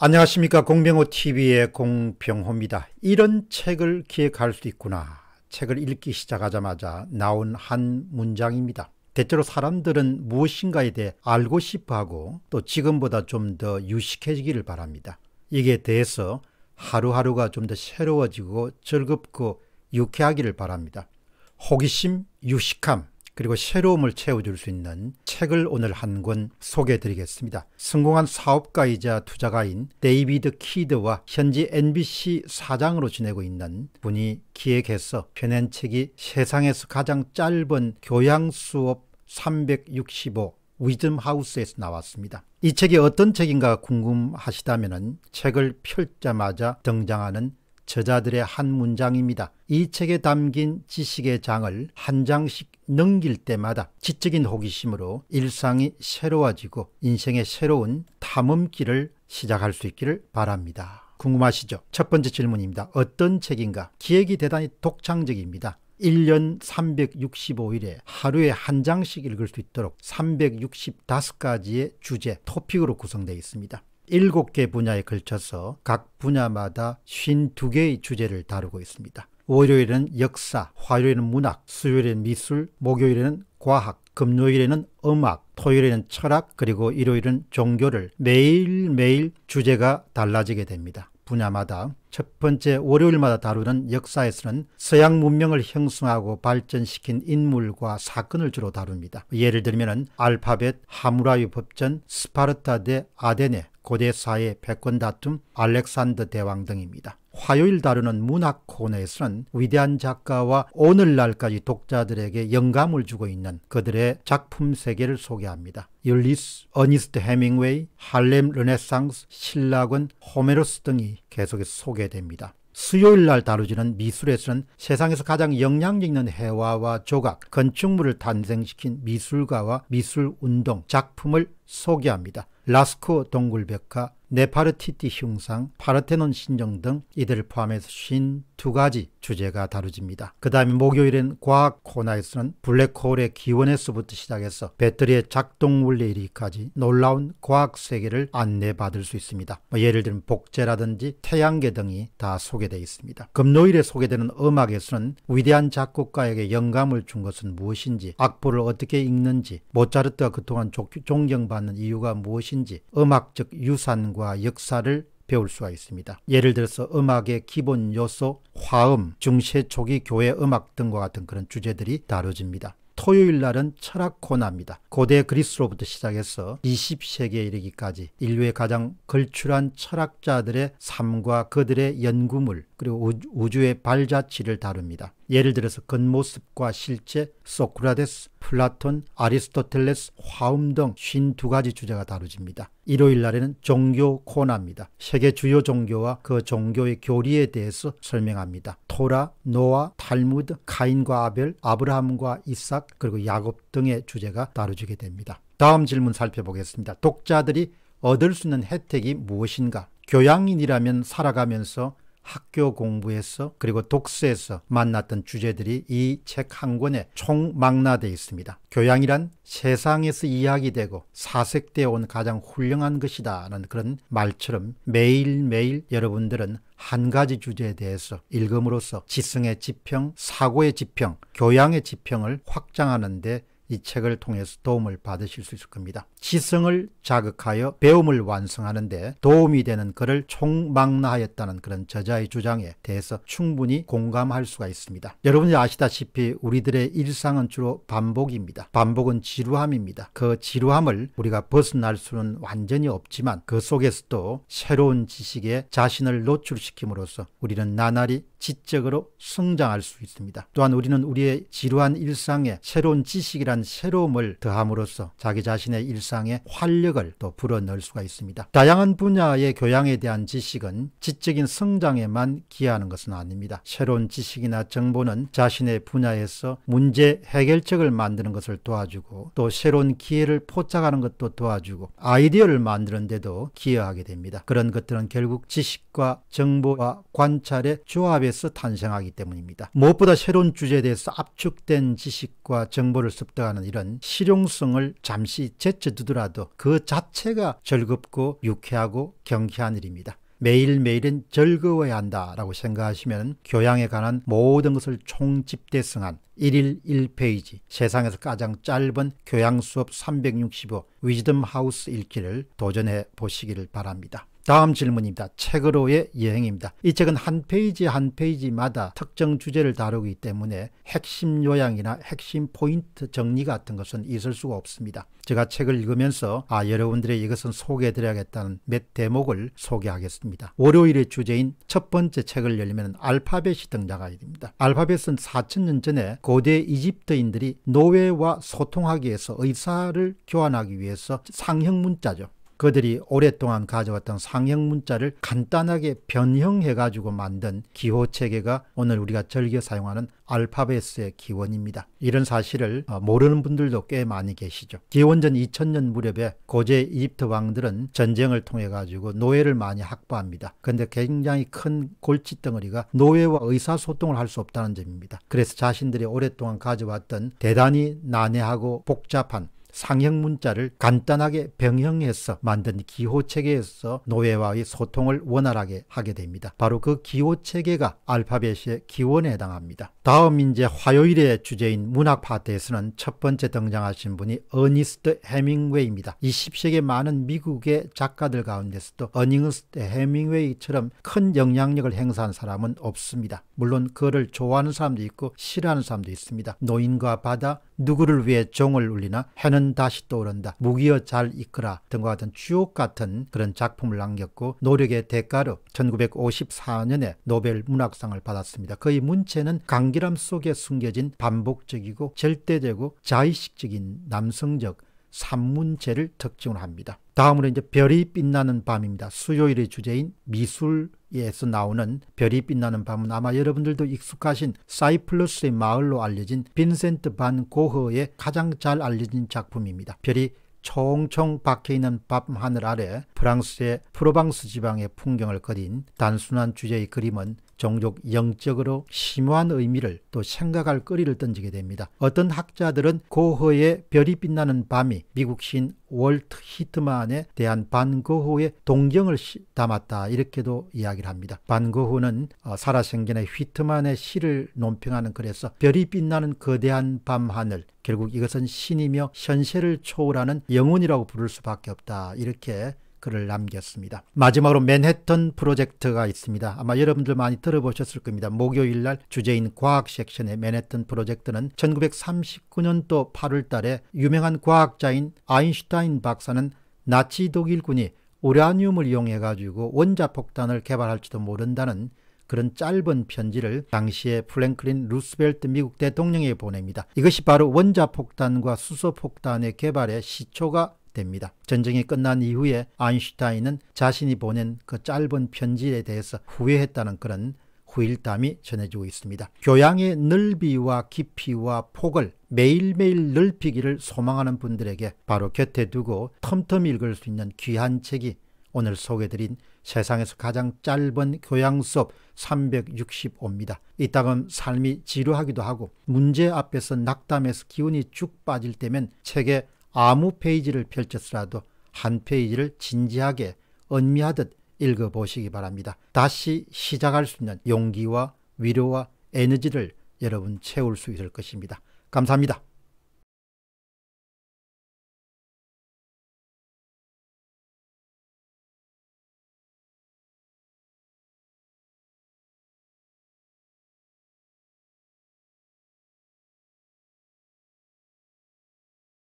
안녕하십니까 공병호TV의 공병호입니다. 이런 책을 기획할 수 있구나. 책을 읽기 시작하자마자 나온 한 문장입니다. 대체로 사람들은 무엇인가에 대해 알고 싶어하고 또 지금보다 좀 더 유식해지기를 바랍니다. 이게 대해서 하루하루가 좀 더 새로워지고 즐겁고 유쾌하기를 바랍니다. 호기심, 유식함, 그리고 새로움을 채워줄 수 있는 책을 오늘 한 권 소개해드리겠습니다. 성공한 사업가이자 투자가인 데이비드 키드와 현지 NBC 사장으로 지내고 있는 분이 기획해서 펴낸 책이 세상에서 가장 짧은 교양 수업 365 위즘 하우스에서 나왔습니다. 이 책이 어떤 책인가 궁금하시다면 책을 펼자마자 등장하는 저자들의 한 문장입니다. 이 책에 담긴 지식의 장을 한 장씩 넘길 때마다 지적인 호기심으로 일상이 새로워지고 인생의 새로운 탐험길을 시작할 수 있기를 바랍니다. 궁금하시죠? 첫 번째 질문입니다. 어떤 책인가? 기획이 대단히 독창적입니다. 1년 365일에 하루에 한 장씩 읽을 수 있도록 365가지의 주제, 토픽으로 구성되어 있습니다. 7개 분야에 걸쳐서 각 분야마다 52개의 주제를 다루고 있습니다. 월요일에는 역사, 화요일은 문학, 수요일은 미술, 목요일에는 과학, 금요일에는 음악, 토요일에는 철학, 그리고 일요일은 종교를 매일매일 주제가 달라지게 됩니다. 분야마다 첫 번째 월요일마다 다루는 역사에서는 서양 문명을 형성하고 발전시킨 인물과 사건을 주로 다룹니다. 예를 들면 알파벳, 하무라비 법전, 스파르타 대 아데네, 고대 사회 백권 다툼, 알렉산더 대왕 등입니다. 화요일 다루는 문학 코너에서는 위대한 작가와 오늘날까지 독자들에게 영감을 주고 있는 그들의 작품 세계를 소개합니다. 율리스, 어니스트 헤밍웨이, 할렘 르네상스, 신라군, 호메로스 등이 계속해서 소개됩니다. 수요일 날 다루지는 미술에서는 세상에서 가장 영향력 있는 해와와 조각, 건축물을 탄생시킨 미술가와 미술운동, 작품을 소개합니다. 라스코 동굴벽화 네파르티티 흉상, 파르테논 신정 등 이들을 포함해서 52가지 주제가 다루집니다. 그다음 목요일엔 과학 코너에서는 블랙홀의 기원에서부터 시작해서 배터리의 작동 원리 이까지 놀라운 과학 세계를 안내받을 수 있습니다. 뭐 예를 들면 복제라든지 태양계 등이 다 소개되어 있습니다. 금요일에 소개되는 음악에서는 위대한 작곡가에게 영감을 준 것은 무엇인지, 악보를 어떻게 읽는지, 모차르트가 그동안 존경받는 이유가 무엇인지, 음악적 유산과 발전과 역사를 배울 수가 있습니다. 예를 들어서 음악의 기본 요소, 화음, 중세 초기 교회 음악 등과 같은 그런 주제들이 다뤄집니다. 토요일 날은 철학 코너입니다. 고대 그리스로부터 시작해서 20세기에 이르기까지 인류의 가장 걸출한 철학자들의 삶과 그들의 연구물 그리고 우주의 발자취를 다룹니다. 예를 들어서 겉모습과 실체 소크라테스, 플라톤, 아리스토텔레스, 화음 등 52가지 주제가 다루집니다. 일요일 날에는 종교 코너입니다. 세계 주요 종교와 그 종교의 교리에 대해서 설명합니다. 토라, 노아, 달무드, 가인과 아벨, 아브라함과 이삭, 그리고 야곱 등의 주제가 다뤄지게 됩니다. 다음 질문 살펴보겠습니다. 독자들이 얻을 수 있는 혜택이 무엇인가? 교양인이라면 살아가면서 학교 공부에서 그리고 독서에서 만났던 주제들이 이 책 한 권에 총망라되어 있습니다. 교양이란 세상에서 이야기되고 사색되어 온 가장 훌륭한 것이다 라는 그런 말처럼 매일매일 여러분들은 한 가지 주제에 대해서 읽음으로써 지성의 지평, 사고의 지평, 교양의 지평을 확장하는데 이 책을 통해서 도움을 받으실 수 있을 겁니다. 지성을 자극하여 배움을 완성하는데 도움이 되는 글을 총망라하였다는 그런 저자의 주장에 대해서 충분히 공감할 수가 있습니다. 여러분이 아시다시피 우리들의 일상은 주로 반복입니다. 반복은 지루함입니다. 그 지루함을 우리가 벗어날 수는 완전히 없지만 그 속에서도 새로운 지식에 자신을 노출시킴으로써 우리는 나날이 지적으로 성장할 수 있습니다. 또한 우리는 우리의 지루한 일상에 새로운 지식이란 새로움을 더함으로써 자기 자신의 일상에 활력을 또 불어넣을 수가 있습니다. 다양한 분야의 교양에 대한 지식은 지적인 성장에만 기여하는 것은 아닙니다. 새로운 지식이나 정보는 자신의 분야에서 문제 해결책을 만드는 것을 도와주고 또 새로운 기회를 포착하는 것도 도와주고 아이디어를 만드는데도 기여하게 됩니다. 그런 것들은 결국 지식과 정보와 관찰의 조합에 노력서 탄생하기 때문입니다. 무엇보다 새로운 주제에 대해서 압축된 지식과 정보를 습득하는 이런 실용성을 잠시 제쳐두더라도 그 자체가 즐겁고 유쾌하고 경쾌한 일입니다. 매일매일은 즐거워야 한다라고 생각하시면 교양에 관한 모든 것을 총집대성한 1일 1페이지 세상에서 가장 짧은 교양 수업 365 위즈덤 하우스 읽기를 도전해 보시기를 바랍니다. 다음 질문입니다. 책으로의 여행입니다. 이 책은 한 페이지 한 페이지마다 특정 주제를 다루기 때문에 핵심 요양이나 핵심 포인트 정리 같은 것은 있을 수가 없습니다. 제가 책을 읽으면서 아 여러분들의 이것은 소개해드려야겠다는 몇 대목을 소개하겠습니다. 월요일의 주제인 첫 번째 책을 열면 알파벳이 등장하게 됩니다. 알파벳은 4천년 전에 고대 이집트인들이 노예와 소통하기 위해서 의사를 교환하기 위해서 상형 문자죠. 그들이 오랫동안 가져왔던 상형 문자를 간단하게 변형해 가지고 만든 기호 체계가 오늘 우리가 즐겨 사용하는 알파벳의 기원입니다. 이런 사실을 어, 모르는 분들도 꽤 많이 계시죠. 기원전 2000년 무렵에 고제 이집트 왕들은 전쟁을 통해 가지고 노예를 많이 확보합니다. 그런데 굉장히 큰 골칫덩어리가 노예와 의사소통을 할 수 없다는 점입니다. 그래서 자신들이 오랫동안 가져왔던 대단히 난해하고 복잡한 상형 문자를 간단하게 병형해서 만든 기호 체계에서 노예와의 소통을 원활하게 하게 됩니다. 바로 그 기호 체계가 알파벳의 기원에 해당합니다. 다음 이제 화요일의 주제인 문학 파트에서는 첫 번째 등장하신 분이 어니스트 해밍웨이입니다. 20세기 많은 미국의 작가들 가운데서도 어니스트 해밍웨이처럼 큰 영향력을 행사한 사람은 없습니다. 물론 그를 좋아하는 사람도 있고 싫어하는 사람도 있습니다. 노인과 바다, 누구를 위해 종을 울리나 해는 다시 떠오른다. 무기여 잘 이끌라 등과 같은 주옥 같은 그런 작품을 남겼고 노력의 대가로 1954년에 노벨 문학상을 받았습니다. 그의 문체는 강기람 속에 숨겨진 반복적이고 절대적고 자의식적인 남성적 산문체를 특징으로 합니다. 다음으로 이제 별이 빛나는 밤입니다. 수요일의 주제인 미술 에서 나오는 별이 빛나는 밤은 아마 여러분들도 익숙하신 사이플러스의 마을로 알려진 빈센트 반 고흐의 가장 잘 알려진 작품입니다. 별이 총총 박혀있는 밤하늘 아래 프랑스의 프로방스 지방의 풍경을 그린 단순한 주제의 그림은 종족 영적으로 심오한 의미를 또 생각할 거리를 던지게 됩니다. 어떤 학자들은 고흐의 별이 빛나는 밤이 미국 신 월트 히트만에 대한 반고흐의 동경을 담았다 이렇게도 이야기를 합니다. 반고흐는 어, 살아생전에 히트만의 시를 논평하는 글에서 별이 빛나는 거대한 밤하늘 결국 이것은 신이며 현세를 초월하는 영혼이라고 부를 수밖에 없다 이렇게 글을 남겼습니다. 마지막으로 맨해튼 프로젝트가 있습니다. 아마 여러분들 많이 들어보셨을 겁니다. 목요일 날 주제인 과학 섹션의 맨해튼 프로젝트는 1939년도 8월 달에 유명한 과학자인 아인슈타인 박사는 나치 독일군이 우라늄을 이용해 가지고 원자폭탄을 개발할지도 모른다는 그런 짧은 편지를 당시에 플랭클린 루스벨트 미국 대통령에 보냅니다. 이것이 바로 원자폭탄과 수소폭탄의 개발의 시초가 됩니다. 전쟁이 끝난 이후에 아인슈타인은 자신이 보낸 그 짧은 편지에 대해서 후회했다는 그런 후일담이 전해지고 있습니다. 교양의 넓이와 깊이와 폭을 매일매일 넓히기를 소망하는 분들에게 바로 곁에 두고 틈틈 읽을 수 있는 귀한 책이 오늘 소개드린 세상에서 가장 짧은 교양 수업 365입니다. 이 땅은 삶이 지루하기도 하고 문제 앞에서 낙담해서 기운이 쭉 빠질 때면 책에 아무 페이지를 펼쳤으라도 한 페이지를 진지하게 언미하듯 읽어보시기 바랍니다. 다시 시작할 수 있는 용기와 위로와 에너지를 여러분 채울 수 있을 것입니다. 감사합니다.